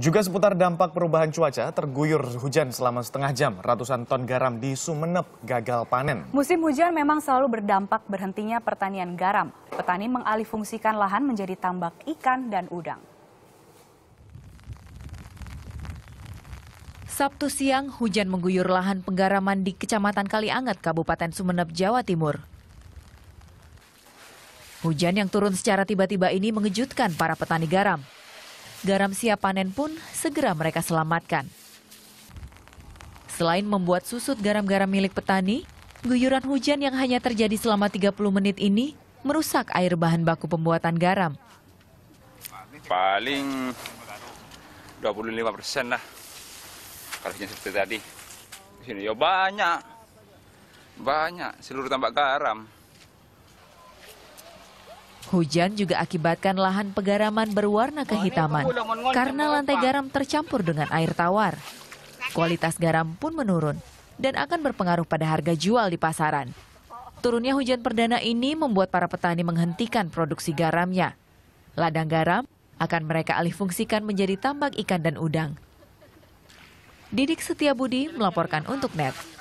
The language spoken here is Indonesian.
Juga seputar dampak perubahan cuaca, terguyur hujan selama setengah jam, ratusan ton garam di Sumeneb gagal panen. Musim hujan memang selalu berdampak berhentinya pertanian garam. Petani mengalihfungsikan lahan menjadi tambak ikan dan udang. Sabtu siang, hujan mengguyur lahan penggaraman di Kecamatan Kaliangat, Kabupaten Sumeneb, Jawa Timur. Hujan yang turun secara tiba-tiba ini mengejutkan para petani garam. Garam siap panen pun segera mereka selamatkan. Selain membuat susut garam-garam milik petani, guyuran hujan yang hanya terjadi selama 30 menit ini merusak air bahan baku pembuatan garam. Paling 25 persen lah kalau hujan seperti tadi. Di sini ya banyak, banyak seluruh tambak garam. Hujan juga akibatkan lahan pegaraman berwarna kehitaman karena lantai garam tercampur dengan air tawar. Kualitas garam pun menurun dan akan berpengaruh pada harga jual di pasaran. Turunnya hujan perdana ini membuat para petani menghentikan produksi garamnya. Ladang garam akan mereka alihfungsikan menjadi tambak ikan dan udang. Didik Setiabudi melaporkan untuk NET.